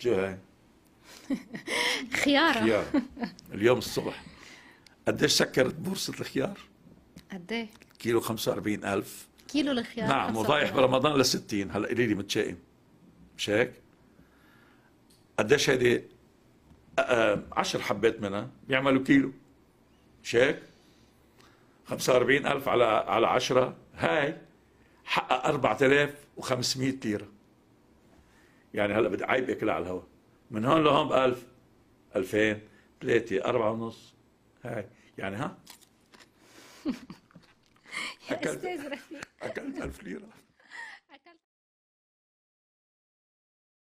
شو هاي؟ خيارة خيار اليوم الصبح قديش سكرت بورصة الخيار؟ قد إيه؟ كيلو 45000 كيلو الخيار نعم وضايح برمضان ل 60 هلا قولي لي متشائم مش هيك؟ قديش هيدي 10 حبات منها بيعملوا كيلو مش هيك؟ 45000 على على 10 هاي حقق 4500 ليره يعني هلا بدي عيب اكلها على الهواء من هون لهون ب 1000 2000 3 4 ونص هاي يعني ها يا استاذ رفيق اكلت 1000 ليره